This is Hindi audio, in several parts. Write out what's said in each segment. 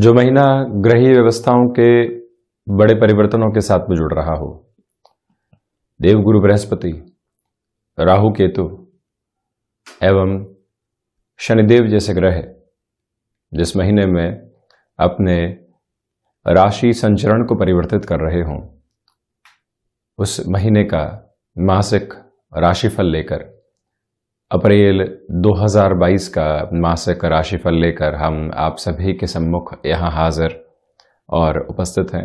जो महीना ग्रही व्यवस्थाओं के बड़े परिवर्तनों के साथ में जुड़ रहा हो देवगुरु बृहस्पति राहु केतु एवं शनिदेव जैसे ग्रह जिस महीने में अपने राशि संचरण को परिवर्तित कर रहे हों उस महीने का मासिक राशिफल लेकर अप्रैल 2022 का मासिक राशिफल लेकर हम आप सभी के सम्मुख यहाँ हाजिर और उपस्थित हैं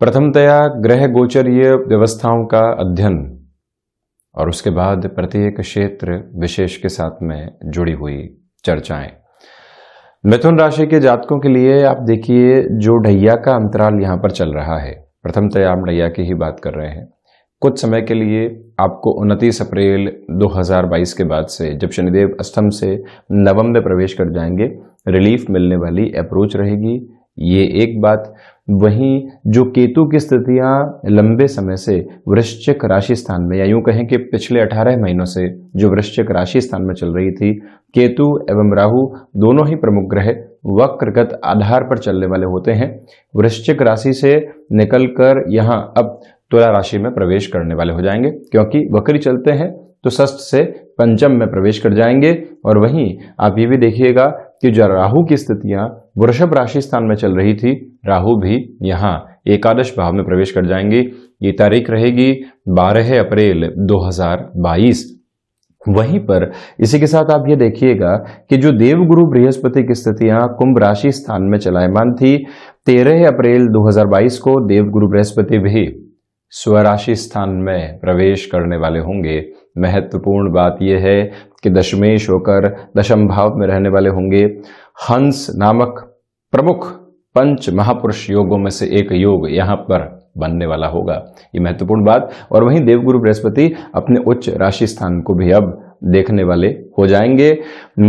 प्रथमतया ग्रह गोचरीय व्यवस्थाओं का अध्ययन और उसके बाद प्रत्येक क्षेत्र विशेष के साथ में जुड़ी हुई चर्चाएं मिथुन राशि के जातकों के लिए आप देखिए जो ढैया का अंतराल यहां पर चल रहा है प्रथमतया हम ढैया की ही बात कर रहे हैं कुछ समय के लिए आपको उनतीस अप्रैल 2022 के बाद से जब शनिदेव अष्टम से नवम में प्रवेश कर जाएंगे रिलीफ मिलने वाली अप्रोच रहेगी ये एक बात वहीं जो केतु की स्थितियां लंबे समय से वृश्चिक राशि स्थान में या यूं कहें कि पिछले 18 महीनों से जो वृश्चिक राशि स्थान में चल रही थी केतु एवं राहु दोनों ही प्रमुख ग्रह वक्रगत आधार पर चलने वाले होते हैं वृश्चिक राशि से निकलकर यहाँ अब तुला राशि में प्रवेश करने वाले हो जाएंगे क्योंकि वक्री चलते हैं तो षष्ठ से पंचम में प्रवेश कर जाएंगे और वहीं आप ये भी देखिएगा कि जो राहु की स्थितियां वृषभ राशि स्थान में चल रही थी राहु भी यहाँ एकादश भाव में प्रवेश कर जाएंगी ये तारीख रहेगी 12 अप्रैल 2022 वहीं पर इसी के साथ आप ये देखिएगा कि जो देवगुरु बृहस्पति की स्थितियां कुंभ राशि स्थान में चलायमान थी 13 अप्रैल 2022 को देवगुरु बृहस्पति भी स्वराशि स्थान में प्रवेश करने वाले होंगे महत्वपूर्ण बात यह है कि दशमेश होकर दशम भाव में रहने वाले होंगे हंस नामक प्रमुख पंच महापुरुष योगों में से एक योग यहां पर बनने वाला होगा ये महत्वपूर्ण बात और वहीं देवगुरु बृहस्पति अपने उच्च राशि स्थान को भी अब देखने वाले हो जाएंगे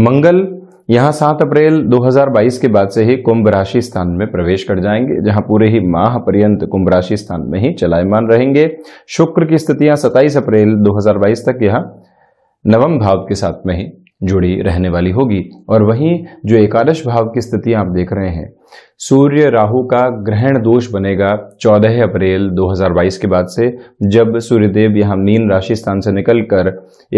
मंगल यहां सात अप्रैल 2022 के बाद से ही कुंभ राशि स्थान में प्रवेश कर जाएंगे जहां पूरे ही माह पर्यंत कुंभ राशि स्थान में ही चलायमान रहेंगे शुक्र की स्थितियां 27 अप्रैल 2022 तक यहां नवम भाव के साथ में ही जुड़ी रहने वाली होगी और वहीं जो एकादश भाव की स्थिति आप देख रहे हैं सूर्य राहु का ग्रहण दोष बनेगा 14 अप्रैल 2022 के बाद से जब सूर्यदेव यहां मीन राशि स्थान से निकलकर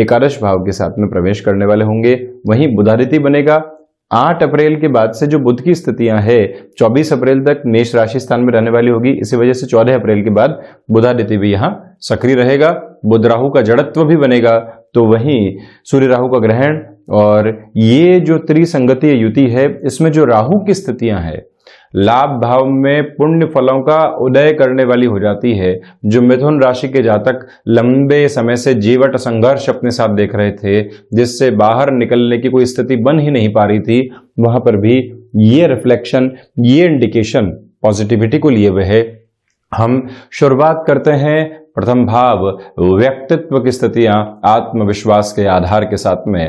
एकादश भाव के साथ में प्रवेश करने वाले होंगे वहीं बुधारिति बनेगा 8 अप्रैल के बाद से जो बुद्ध की स्थितियां है 24 अप्रैल तक मेष राशि स्थान में रहने वाली होगी इसी वजह से 14 अप्रैल के बाद बुधादित्य भी यहाँ सक्रिय रहेगा बुध राहु का जड़त्व भी बनेगा तो वहीं सूर्य राहु का ग्रहण और ये जो त्रिसंगति युति है इसमें जो राहु की स्थितियां हैं लाभ भाव में पुण्य फलों का उदय करने वाली हो जाती है जो मिथुन राशि के जातक लंबे समय से जीवट संघर्ष अपने साथ देख रहे थे जिससे बाहर निकलने की कोई स्थिति बन ही नहीं पा रही थी वहां पर भी ये रिफ्लेक्शन ये इंडिकेशन पॉजिटिविटी को लिए हुए है हम शुरुआत करते हैं प्रथम भाव व्यक्तित्व की स्थितियां आत्मविश्वास के आधार के साथ में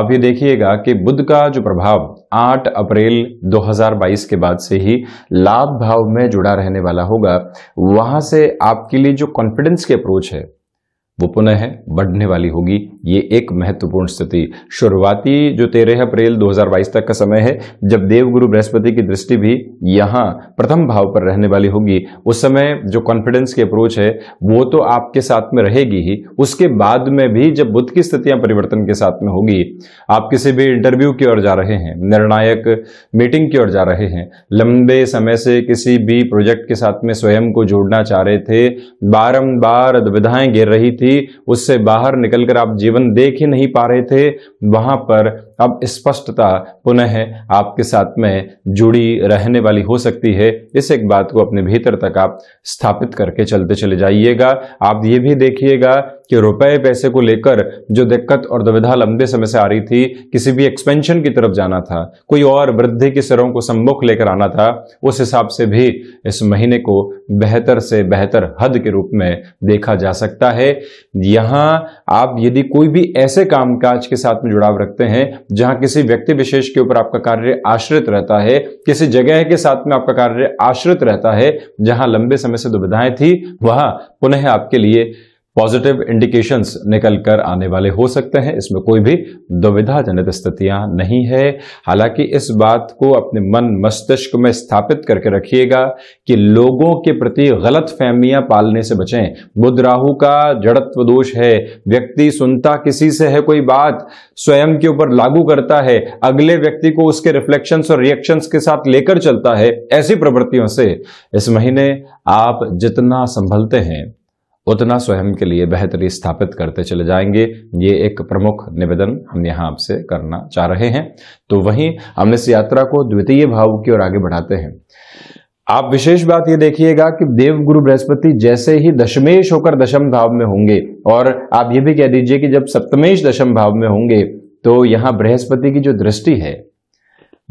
आप ये देखिएगा कि बुद्ध का जो प्रभाव 8 अप्रैल 2022 के बाद से ही लाभ भाव में जुड़ा रहने वाला होगा वहां से आपके लिए जो कॉन्फिडेंस की अप्रोच है वो पुनः बढ़ने वाली होगी ये एक महत्वपूर्ण स्थिति शुरुआती जो तेरह अप्रैल 2022 तक का समय है जब देवगुरु बृहस्पति की दृष्टि भी यहाँ प्रथम भाव पर रहने वाली होगी उस समय जो कॉन्फिडेंस की अप्रोच है वो तो आपके साथ में रहेगी ही उसके बाद में भी जब बुद्ध की स्थितियां परिवर्तन के साथ में होगी आप किसी भी इंटरव्यू की ओर जा रहे हैं निर्णायक मीटिंग की ओर जा रहे हैं लंबे समय से किसी भी प्रोजेक्ट के साथ में स्वयं को जोड़ना चाह रहे थे बारम्बार दुविधाएं गिर रही थी थी उससे बाहर निकलकर आप जीवन देख ही नहीं पा रहे थे वहां पर अब स्पष्टता पुनः आपके साथ में जुड़ी रहने वाली हो सकती है इस एक बात को अपने भीतर तक आप स्थापित करके चलते चले जाइएगा आप ये भी देखिएगा कि रुपए पैसे को लेकर जो दिक्कत और दुविधा लंबे समय से आ रही थी किसी भी एक्सपेंशन की तरफ जाना था कोई और वृद्धि के सरों को सम्मुख लेकर आना था उस हिसाब से भी इस महीने को बेहतर से बेहतर हद के रूप में देखा जा सकता है यहां आप यदि कोई भी ऐसे कामकाज के साथ में जुड़ाव रखते हैं जहां किसी व्यक्ति विशेष के ऊपर आपका कार्य आश्रित रहता है किसी जगह के साथ में आपका कार्य आश्रित रहता है जहां लंबे समय से दुविधाएं थी वह पुनः आपके लिए पॉजिटिव इंडिकेशंस निकल कर आने वाले हो सकते हैं इसमें कोई भी दुविधाजनित स्थितियां नहीं है हालांकि इस बात को अपने मन मस्तिष्क में स्थापित करके रखिएगा कि लोगों के प्रति गलत फहमियां पालने से बचें बुध राहु का जड़त्व दोष है व्यक्ति सुनता किसी से है कोई बात स्वयं के ऊपर लागू करता है अगले व्यक्ति को उसके रिफ्लेक्शन और रिएक्शन के साथ लेकर चलता है ऐसी प्रवृत्तियों से इस महीने आप जितना संभलते हैं उतना स्वयं के लिए बेहतरी स्थापित करते चले जाएंगे ये एक प्रमुख निवेदन हम यहाँ आपसे करना चाह रहे हैं तो वहीं हम इस यात्रा को द्वितीय भाव की ओर आगे बढ़ाते हैं आप विशेष बात ये देखिएगा कि देव गुरु बृहस्पति जैसे ही दशमेश होकर दशम भाव में होंगे और आप ये भी कह दीजिए कि जब सप्तमेश दशम भाव में होंगे तो यहाँ बृहस्पति की जो दृष्टि है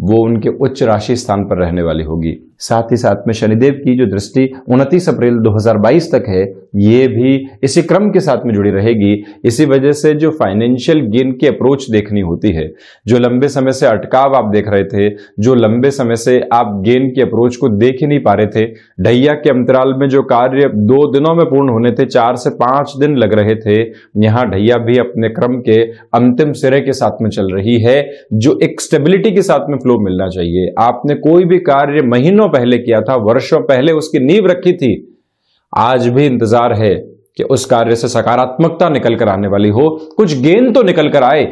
वो उनके उच्च राशि स्थान पर रहने वाली होगी साथ ही साथ में शनिदेव की जो दृष्टि 29 अप्रैल 2022 तक है ये भी इसी क्रम के साथ में जुड़ी रहेगी इसी वजह से जो फाइनेंशियल गेन की अप्रोच देखनी होती है जो लंबे समय से अटकाव आप देख रहे थे जो लंबे समय से आप गेन की अप्रोच को देख ही नहीं पा रहे थे ढैया के अंतराल में जो कार्य दो दिनों में पूर्ण होने थे चार से पांच दिन लग रहे थे यहां ढैया भी अपने क्रम के अंतिम सिरे के साथ में चल रही है जो एक स्टेबिलिटी के साथ में फ्लो मिलना चाहिए आपने कोई भी कार्य महीनों सालों पहले किया था वर्षों पहले उसकी नींव रखी थी आज भी इंतजार है कि उस कार्य से सकारात्मकता निकल कर आने वाली हो कुछ गेंद तो निकल कर आए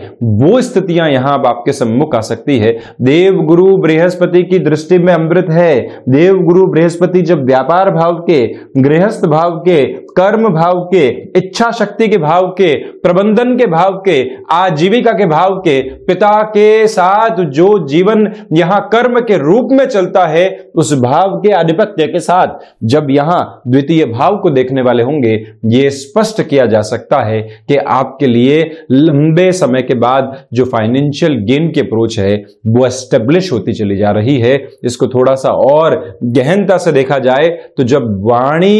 वो स्थितियां यहां अब आपके सम्मुख आ सकती है देवगुरु बृहस्पति की दृष्टि में अमृत है देवगुरु बृहस्पति जब व्यापार भाव के गृहस्थ भाव के कर्म भाव के इच्छा शक्ति के भाव के प्रबंधन के भाव के आजीविका के भाव के पिता के साथ जो जीवन यहां कर्म के रूप में चलता है उस भाव के आधिपत्य के साथ जब यहां द्वितीय भाव को देखने वाले होंगे ये स्पष्ट किया जा सकता है कि आपके लिए लंबे समय के बाद जो फाइनेंशियल गेन की अप्रोच है वो एस्टेब्लिश होती चली जा रही है इसको थोड़ा सा और गहनता से देखा जाए तो जब वाणी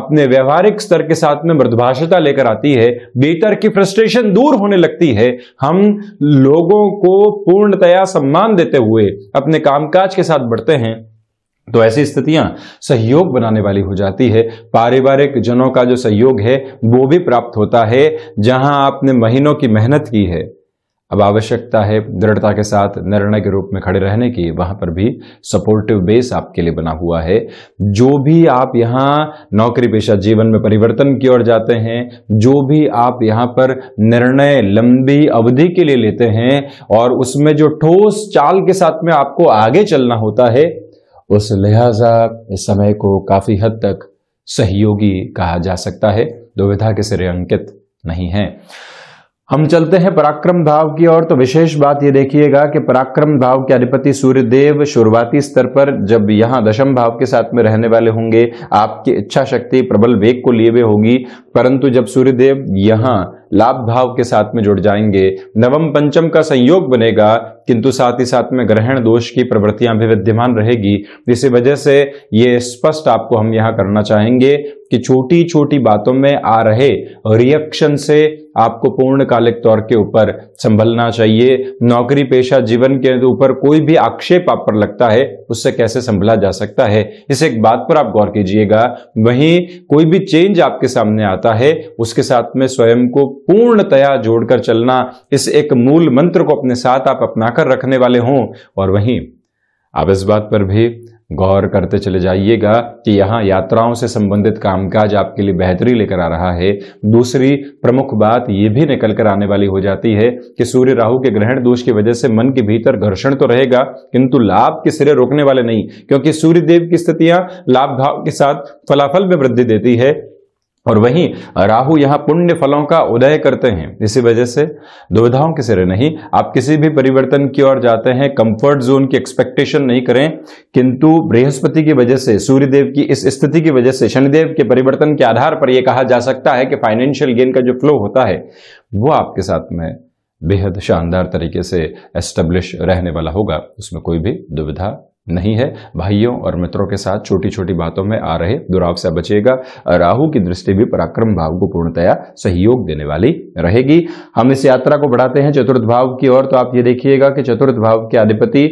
अपने व्यवहारिक भावनिक स्तर के साथ में मृदभाषता लेकर आती है बेहतर की फ्रस्ट्रेशन दूर होने लगती है हम लोगों को पूर्णतया सम्मान देते हुए अपने कामकाज के साथ बढ़ते हैं तो ऐसी स्थितियां सहयोग बनाने वाली हो जाती है पारिवारिक जनों का जो सहयोग है वो भी प्राप्त होता है जहां आपने महीनों की मेहनत की है अब आवश्यकता है दृढ़ता के साथ निर्णय के रूप में खड़े रहने की वहां पर भी सपोर्टिव बेस आपके लिए बना हुआ है जो भी आप यहाँ नौकरी पेशा जीवन में परिवर्तन की ओर जाते हैं जो भी आप यहाँ पर निर्णय लंबी अवधि के लिए लेते हैं और उसमें जो ठोस चाल के साथ में आपको आगे चलना होता है उस लिहाजा इस समय को काफी हद तक सहयोगी कहा जा सकता है दुविधा के सिरे अंकित नहीं है हम चलते हैं पराक्रम भाव की ओर तो विशेष बात ये देखिएगा कि पराक्रम भाव के अधिपति सूर्यदेव शुरुआती स्तर पर जब यहाँ दशम भाव के साथ में रहने वाले होंगे आपकी इच्छा शक्ति प्रबल वेग को लिए हुए होगी परंतु जब सूर्यदेव यहाँ लाभ भाव के साथ में जुड़ जाएंगे नवम पंचम का संयोग बनेगा किंतु साथ ही साथ में ग्रहण दोष की प्रवृत्तियां भी विद्यमान रहेगी इसी वजह से ये स्पष्ट आपको हम यहाँ करना चाहेंगे कि छोटी छोटी बातों में आ रहे रिएक्शन से आपको पूर्णकालिक तौर के ऊपर संभलना चाहिए नौकरी पेशा जीवन के ऊपर कोई भी आक्षेप आप पर लगता है उससे कैसे संभला जा सकता है इस एक बात पर आप गौर कीजिएगा वहीं कोई भी चेंज आपके सामने आता है उसके साथ में स्वयं को पूर्णतया जोड़कर चलना इस एक मूल मंत्र को अपने साथ आप अपनाकर रखने वाले हों और वहीं आप इस बात पर भी गौर करते चले जाइएगा कि यहाँ यात्राओं से संबंधित कामकाज आपके लिए बेहतरी लेकर आ रहा है दूसरी प्रमुख बात यह भी निकल कर आने वाली हो जाती है कि सूर्य राहु के ग्रहण दोष की वजह से मन के भीतर घर्षण तो रहेगा किंतु लाभ के सिरे रोकने वाले नहीं क्योंकि सूर्य देव की स्थितियां लाभ भाव के साथ फलाफल में वृद्धि देती है और वहीं राहु यहां पुण्य फलों का उदय करते हैं इसी वजह से दुविधाओं के सिरे नहीं आप किसी भी परिवर्तन की ओर जाते हैं कंफर्ट जोन की एक्सपेक्टेशन नहीं करें किंतु बृहस्पति की वजह से सूर्यदेव की इस स्थिति की वजह से शनिदेव के परिवर्तन के आधार पर यह कहा जा सकता है कि फाइनेंशियल गेन का जो फ्लो होता है वो आपके साथ में बेहद शानदार तरीके से एस्टेब्लिश रहने वाला होगा उसमें कोई भी दुविधा नहीं है भाइयों और मित्रों के साथ छोटी छोटी बातों में आ रहे दुराव से बचेगा राहु की दृष्टि भी पराक्रम भाव को पूर्णतया सहयोग देने वाली रहेगी हम इस यात्रा को बढ़ाते हैं चतुर्थ भाव की ओर तो आप ये देखिएगा कि चतुर्थ भाव के अधिपति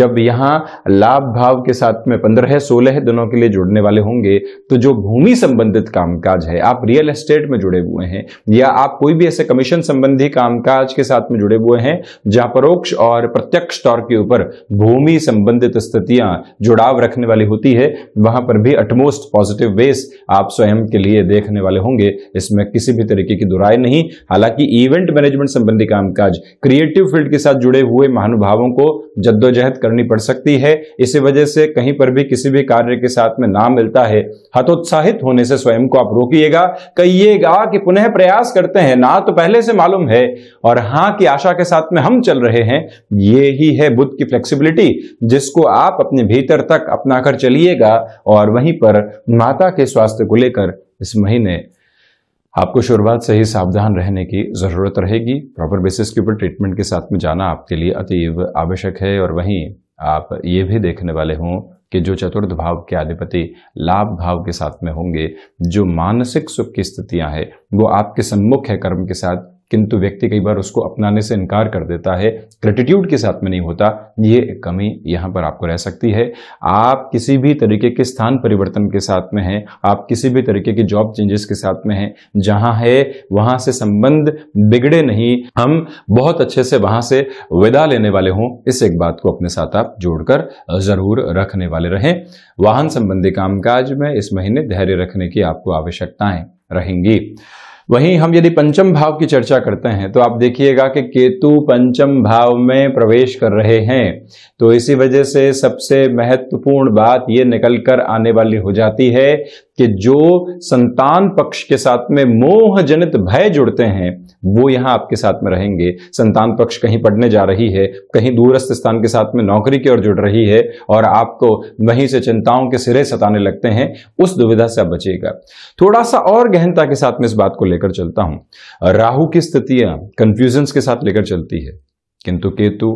जब यहाँ लाभ भाव के साथ में पंद्रह सोलह दिनों के लिए जुड़ने वाले होंगे तो जो भूमि संबंधित कामकाज है आप रियल एस्टेट में जुड़े हुए हैं या आप कोई भी ऐसे कमीशन संबंधी कामकाज के साथ में जुड़े हुए हैं जहां परोक्ष और प्रत्यक्ष तौर के ऊपर भूमि संबंधित स्थितियां जुड़ाव रखने वाली होती है वहां पर भी अटमोस्ट पॉजिटिव वेस आप स्वयं के लिए देखने वाले होंगे इसमें किसी भी तरीके की दुराय नहीं हालांकि इवेंट मैनेजमेंट संबंधी कामकाज क्रिएटिव फील्ड के साथ जुड़े हुए महानुभावों को जद्दोजहद करनी पड़ सकती है इसी वजह से कहीं पर भी किसी भी कार्य के साथ में ना मिलता है हतोत्साहित होने से स्वयं को आप रोकिएगा कहिएगा कि पुनः प्रयास करते हैं ना तो पहले से मालूम है और हां की आशा के साथ में हम चल रहे हैं ये ही है बुद्ध की फ्लेक्सिबिलिटी जिसको आप अपने भीतर तक अपना कर चलिएगा और वहीं पर माता के स्वास्थ्य को लेकर इस महीने आपको शुरुआत से ही सावधान रहने की ज़रूरत रहेगी प्रॉपर बेसिस के ऊपर ट्रीटमेंट के साथ में जाना आपके लिए अतीव आवश्यक है और वहीं आप ये भी देखने वाले हों कि जो चतुर्थ भाव के अधिपति लाभ भाव के साथ में होंगे जो मानसिक सुख की स्थितियां हैं वो आपके सम्मुख है कर्म के साथ किंतु व्यक्ति कई बार उसको अपनाने से इनकार कर देता है ग्रेटिट्यूड के साथ में नहीं होता ये कमी यहाँ पर आपको रह सकती है आप किसी भी तरीके के स्थान परिवर्तन के साथ में हैं आप किसी भी तरीके के जॉब चेंजेस के साथ में हैं जहाँ है वहाँ से संबंध बिगड़े नहीं हम बहुत अच्छे से वहाँ से विदा लेने वाले हों इस एक बात को अपने साथ आप जोड़कर जरूर रखने वाले रहें वाहन संबंधी कामकाज में इस महीने धैर्य रखने की आपको आवश्यकताएं रहेंगी वहीं हम यदि पंचम भाव की चर्चा करते हैं तो आप देखिएगा कि केतु पंचम भाव में प्रवेश कर रहे हैं तो इसी वजह से सबसे महत्वपूर्ण बात ये निकल कर आने वाली हो जाती है कि जो संतान पक्ष के साथ में मोह जनित भय जुड़ते हैं वो यहां आपके साथ में रहेंगे संतान पक्ष कहीं पढ़ने जा रही है कहीं दूरस्थ स्थान के साथ में नौकरी की ओर जुड़ रही है और आपको वहीं से चिंताओं के सिरे सताने लगते हैं उस दुविधा से आप बचेगा थोड़ा सा और गहनता के साथ में इस बात को लेकर चलता हूं राहु की स्थितियां कंफ्यूजन के साथ लेकर चलती है किंतु केतु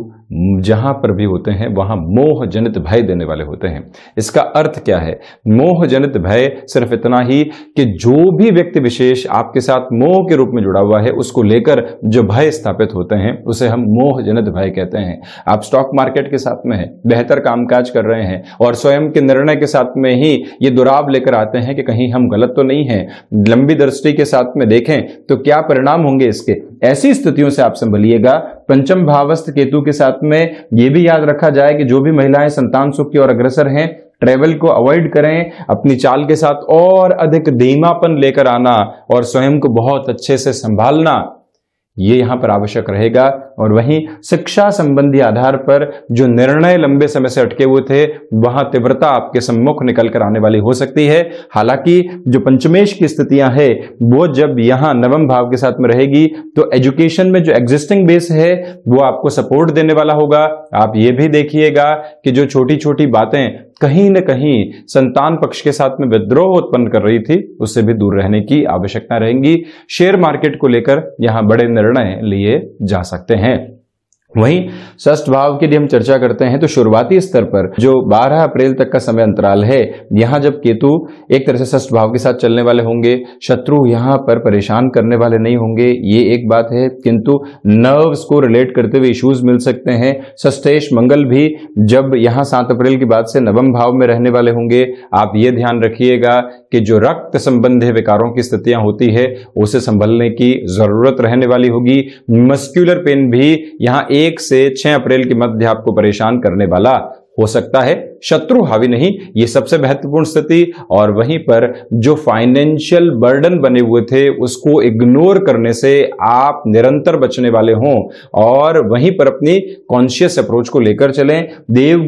जहां पर भी होते हैं वहां मोह जनित भय देने वाले होते हैं इसका अर्थ क्या है मोह जनित भय सिर्फ इतना ही कि जो भी व्यक्ति विशेष आपके साथ मोह के रूप में जुड़ा हुआ है उसको लेकर जो भय स्थापित होते हैं उसे हम मोह जनित भय कहते हैं आप स्टॉक मार्केट के साथ में है बेहतर कामकाज कर रहे हैं और स्वयं के निर्णय के साथ में ही ये दुराव लेकर आते हैं कि कहीं हम गलत तो नहीं है लंबी दृष्टि के साथ में देखें तो क्या परिणाम होंगे इसके ऐसी स्थितियों से आप संभलिएगा पंचम भावस्थ केतु के साथ में ये भी याद रखा जाए कि जो भी महिलाएं संतान सुख की ओर अग्रसर हैं ट्रेवल को अवॉइड करें अपनी चाल के साथ और अधिक धीमापन लेकर आना और स्वयं को बहुत अच्छे से संभालना ये यहां पर आवश्यक रहेगा और वहीं शिक्षा संबंधी आधार पर जो निर्णय लंबे समय से अटके हुए थे वहां तीव्रता आपके सम्मुख निकल कर आने वाली हो सकती है हालांकि जो पंचमेश की स्थितियां हैं वो जब यहां नवम भाव के साथ में रहेगी तो एजुकेशन में जो एग्जिस्टिंग बेस है वो आपको सपोर्ट देने वाला होगा आप ये भी देखिएगा कि जो छोटी छोटी बातें कहीं न कहीं संतान पक्ष के साथ में विद्रोह उत्पन्न कर रही थी उससे भी दूर रहने की आवश्यकता रहेगी शेयर मार्केट को लेकर यहां बड़े निर्णय लिए जा सकते हैं वहीं ष्ठ भाव की यदि हम चर्चा करते हैं तो शुरुआती स्तर पर जो 12 अप्रैल तक का समय अंतराल है यहाँ जब केतु एक तरह से ष्ठ भाव के साथ चलने वाले होंगे शत्रु यहाँ पर परेशान करने वाले नहीं होंगे ये एक बात है किंतु नर्व्स को रिलेट करते हुए इश्यूज मिल सकते हैं ष्ठेश मंगल भी जब यहाँ सात अप्रैल की बात से नवम भाव में रहने वाले होंगे आप ये ध्यान रखिएगा कि जो रक्त संबंधी विकारों की स्थितियां होती है उसे संभलने की जरूरत रहने वाली होगी मस्क्यूलर पेन भी यहां एक से छह अप्रैल के मध्य आपको परेशान करने वाला हो सकता है शत्रु हावी नहीं ये सबसे महत्वपूर्ण स्थिति और वहीं पर जो फाइनेंशियल बर्डन बने हुए थे उसको इग्नोर करने से आप निरंतर बचने वाले हों और वहीं पर अपनी कॉन्शियस अप्रोच को लेकर चलें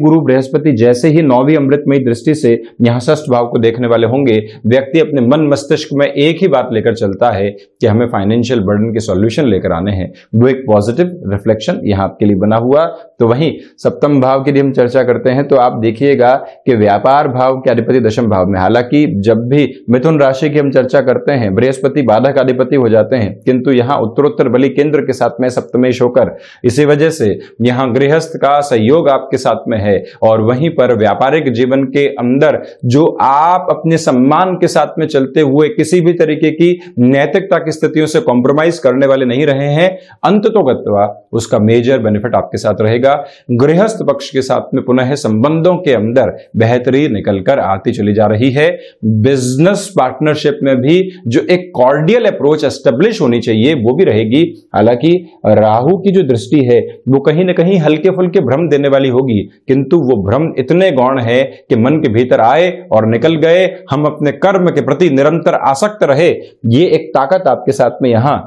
गुरु बृहस्पति जैसे ही नौवीं अमृतमयी दृष्टि से यहां षष्ठ भाव को देखने वाले होंगे व्यक्ति अपने मन मस्तिष्क में एक ही बात लेकर चलता है कि हमें फाइनेंशियल बर्डन के सॉल्यूशन लेकर आने हैं वो एक पॉजिटिव रिफ्लेक्शन यहां आपके लिए बना हुआ तो वहीं सप्तम भाव की हम चर्चा करते हैं तो आप देखिए देखिएगा कि व्यापार भाव के अधिपति दशम भाव में हालांकि जब भी मिथुन राशि की हम चर्चा करते हैं बृहस्पति बाधक अधिपति हो जाते हैं किंतु यहाँ उत्तरोत्तर बलि केंद्र के साथ में सप्तमेश होकर इसी वजह से यहाँ गृहस्थ का सहयोग आपके साथ में है और वहीं पर व्यापारिक जीवन के अंदर जो आप अपने सम्मान के साथ में चलते हुए किसी भी तरीके की नैतिकता की स्थितियों से कॉम्प्रोमाइज करने वाले नहीं रहे हैं अंत तो उसका मेजर बेनिफिट आपके साथ रहेगा गृहस्थ पक्ष के साथ में पुनः संबंधों के के अंदर बेहतरी निकल कर आती चली जा रही है बिजनेस पार्टनरशिप में भी जो एक कॉर्डियल अप्रोच एस्टेब्लिश होनी चाहिए वो भी रहेगी हालांकि राहु की जो दृष्टि है वो कहीं ना कहीं हल्के फुल्के भ्रम देने वाली होगी किंतु वो भ्रम इतने गौण है कि मन के भीतर आए और निकल गए हम अपने कर्म के प्रति निरंतर आसक्त रहे ये एक ताकत आपके साथ में यहां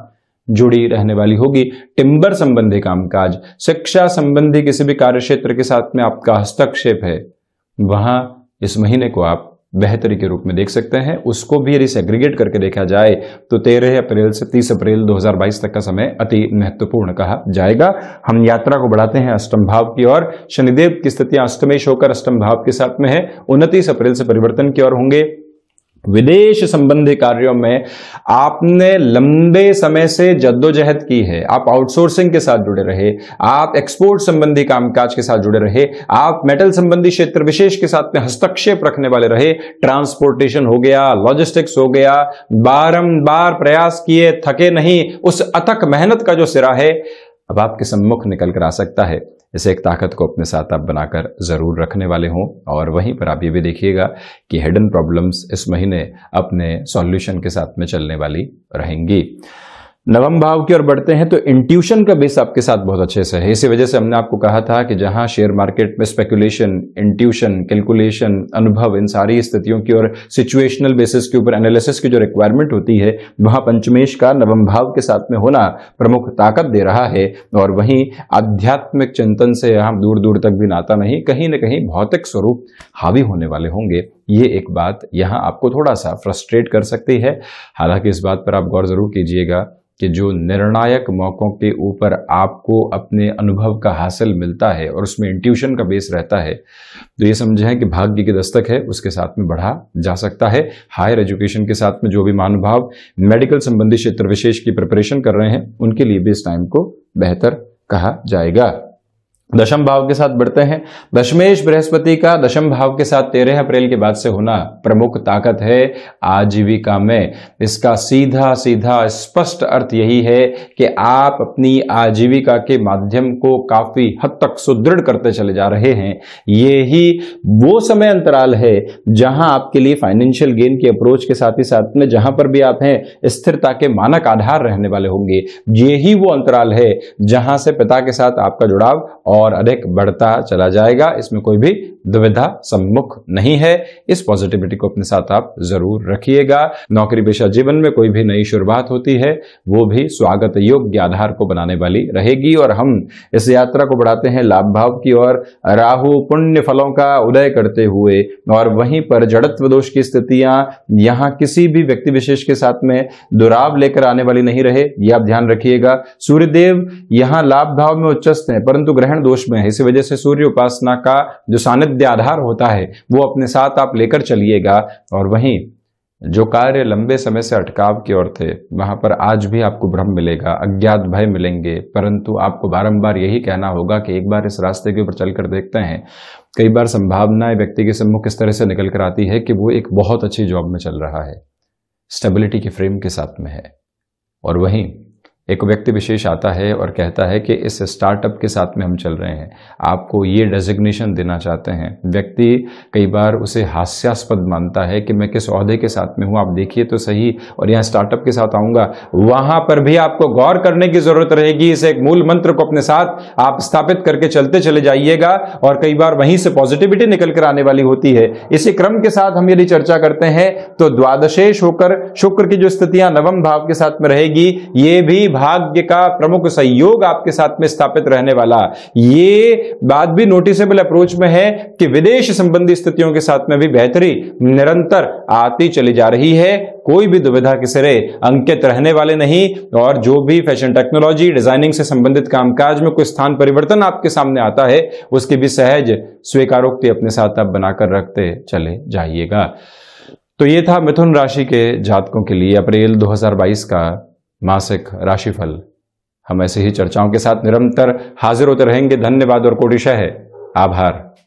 जुड़ी रहने वाली होगी टिम्बर संबंधी कामकाज शिक्षा संबंधी किसी भी कार्य क्षेत्र के साथ में आपका हस्तक्षेप है वहां इस महीने को आप बेहतरी के रूप में देख सकते हैं उसको भी यदि सेग्रीगेट करके देखा जाए तो 13 अप्रैल से 30 अप्रैल 2022 तक का समय अति महत्वपूर्ण कहा जाएगा हम यात्रा को बढ़ाते हैं अष्टम भाव की ओर शनिदेव की स्थितियां अष्टमेश होकर अष्टम भाव के साथ में है उनतीस अप्रैल से परिवर्तन की ओर होंगे विदेश संबंधी कार्यों में आपने लंबे समय से जद्दोजहद की है आप आउटसोर्सिंग के साथ जुड़े रहे आप एक्सपोर्ट संबंधी कामकाज के साथ जुड़े रहे आप मेटल संबंधी क्षेत्र विशेष के साथ में हस्तक्षेप रखने वाले रहे ट्रांसपोर्टेशन हो गया लॉजिस्टिक्स हो गया बारंबार प्रयास किए थके नहीं उस अथक मेहनत का जो सिरा है अब आपके सम्मुख निकल कर आ सकता है इसे एक ताकत को अपने साथ आप बनाकर ज़रूर रखने वाले हों और वहीं पर आप ये भी देखिएगा कि हिडन प्रॉब्लम्स इस महीने अपने सॉल्यूशन के साथ में चलने वाली रहेंगी नवम भाव की ओर बढ़ते हैं तो इंट्यूशन का बेस आपके साथ बहुत अच्छे से है इसी वजह से हमने आपको कहा था कि जहां शेयर मार्केट में स्पेकुलेशन इंट्यूशन कैलकुलेशन अनुभव इन सारी स्थितियों की और सिचुएशनल बेसिस के ऊपर एनालिसिस की जो रिक्वायरमेंट होती है वहां पंचमेश का नवम भाव के साथ में होना प्रमुख ताकत दे रहा है और वहीं आध्यात्मिक चिंतन से यहाँ दूर दूर तक भी नाता नहीं कहीं ना कहीं भौतिक स्वरूप हावी होने वाले होंगे ये एक बात यहाँ आपको थोड़ा सा फ्रस्ट्रेट कर सकती है हालांकि इस बात पर आप गौर जरूर कीजिएगा कि जो निर्णायक मौक़ों के ऊपर आपको अपने अनुभव का हासिल मिलता है और उसमें इंट्यूशन का बेस रहता है तो ये समझें कि भाग्य की दस्तक है उसके साथ में बढ़ा जा सकता है हायर एजुकेशन के साथ में जो भी महानुभाव मेडिकल संबंधी क्षेत्र विशेष की प्रिपरेशन कर रहे हैं उनके लिए भी इस टाइम को बेहतर कहा जाएगा दशम भाव के साथ बढ़ते हैं दशमेश बृहस्पति का दशम भाव के साथ तेरह अप्रैल के बाद से होना प्रमुख ताकत है आजीविका में इसका सीधा सीधा स्पष्ट अर्थ यही है कि आप अपनी आजीविका के माध्यम को काफी हद तक सुदृढ़ करते चले जा रहे हैं ये ही वो समय अंतराल है जहां आपके लिए फाइनेंशियल गेन के अप्रोच के साथ ही साथ में जहां पर भी आप हैं स्थिरता के मानक आधार रहने वाले होंगे यही वो अंतराल है जहां से पिता के साथ आपका जुड़ाव और और अधिक बढ़ता चला जाएगा इसमें कोई भी दुविधा सम्मुख नहीं है इस पॉजिटिविटी को अपने साथ आप जरूर रखिएगा नौकरी पेशा जीवन में कोई भी नई शुरुआत होती है वो भी स्वागत योग्य आधार को बनाने वाली रहेगी और हम इस यात्रा को बढ़ाते हैं लाभ भाव की ओर राहु पुण्य फलों का उदय करते हुए और वहीं पर जड़त्व दोष की स्थितियां यहां किसी भी व्यक्ति विशेष के साथ में दुराव लेकर आने वाली नहीं रहे ये आप ध्यान रखिएगा सूर्यदेव यहां लाभ भाव में उच्चस्त है परंतु ग्रहण दोष में है इसी वजह से सूर्य उपासना का जो सानिध्य आधार होता है वो अपने साथ आप लेकर चलिएगा और वहीं जो कार्य लंबे समय से अटकाव की ओर थे वहां पर आज भी आपको भ्रम मिलेगा अज्ञात भय मिलेंगे परंतु आपको बारंबार यही कहना होगा कि एक बार इस रास्ते के ऊपर चलकर देखते हैं कई बार संभावनाएं व्यक्ति के सम्मुख किस तरह से निकल कर आती है कि वो एक बहुत अच्छी जॉब में चल रहा है स्टेबिलिटी के फ्रेम के साथ में है और वहीं एक व्यक्ति विशेष आता है और कहता है कि इस स्टार्टअप के साथ में हम चल रहे हैं आपको ये डेजिग्नेशन देना चाहते हैं व्यक्ति कई बार उसे हास्यास्पद मानता है कि मैं किस अहदे के साथ में हूँ आप देखिए तो सही और यहाँ स्टार्टअप के साथ आऊँगा वहाँ पर भी आपको गौर करने की ज़रूरत रहेगी इस एक मूल मंत्र को अपने साथ आप स्थापित करके चलते चले जाइएगा और कई बार वहीं से पॉजिटिविटी निकल कर आने वाली होती है इसी क्रम के साथ हम यदि चर्चा करते हैं तो द्वादशेष होकर शुक्र की जो स्थितियां नवम भाव के साथ में रहेगी ये भी भाग्य का प्रमुख सहयोग आपके साथ में स्थापित रहने वाला ये बात भी नोटिसेबल अप्रोच में है कि विदेश संबंधी स्थितियों के साथ में भी बेहतरी निरंतर आती चली जा रही है कोई भी दुविधा के सिरे अंकित रहने वाले नहीं और जो भी फैशन टेक्नोलॉजी डिजाइनिंग से संबंधित कामकाज में कोई स्थान परिवर्तन आपके सामने आता है उसकी भी सहज स्वीकारोक्ति अपने साथ आप बनाकर रखते चले जाइएगा तो ये था मिथुन राशि के जातकों के लिए अप्रैल 2022 का मासिक राशिफल हम ऐसे ही चर्चाओं के साथ निरंतर हाजिर होते रहेंगे धन्यवाद और कोटिशय है आभार